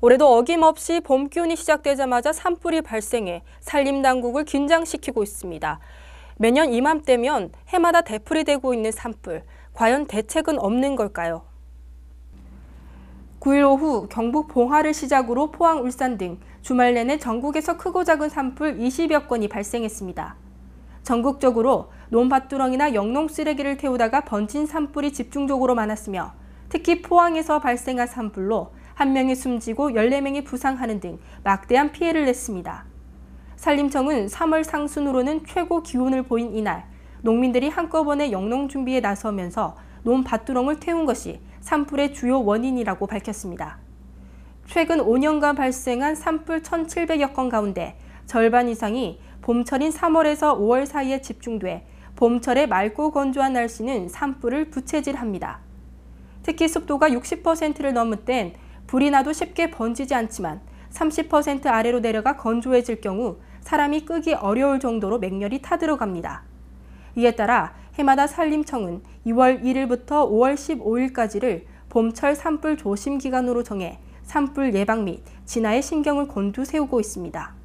올해도 어김없이 봄 기운이 시작되자마자 산불이 발생해 산림당국을 긴장시키고 있습니다. 매년 이맘때면 해마다 대풀이 되고 있는 산불, 과연 대책은 없는 걸까요? 9일 오후 경북 봉화를 시작으로 포항, 울산 등 주말 내내 전국에서 크고 작은 산불 20여 건이 발생했습니다. 전국적으로 논밭두렁이나 영농 쓰레기를 태우다가 번진 산불이 집중적으로 많았으며 특히 포항에서 발생한 산불로 한명이 숨지고 14명이 부상하는 등 막대한 피해를 냈습니다. 산림청은 3월 상순으로는 최고 기온을 보인 이날 농민들이 한꺼번에 영농 준비에 나서면서 논 밭두렁을 태운 것이 산불의 주요 원인이라고 밝혔습니다. 최근 5년간 발생한 산불 1,700여 건 가운데 절반 이상이 봄철인 3월에서 5월 사이에 집중돼 봄철의 맑고 건조한 날씨는 산불을 부채질합니다. 특히 습도가 60%를 넘을 땐 불이 나도 쉽게 번지지 않지만 30% 아래로 내려가 건조해질 경우 사람이 끄기 어려울 정도로 맹렬히 타들어갑니다. 이에 따라 해마다 산림청은 2월 1일부터 5월 15일까지를 봄철 산불 조심 기간으로 정해 산불 예방 및 진화에 신경을 곤두 세우고 있습니다.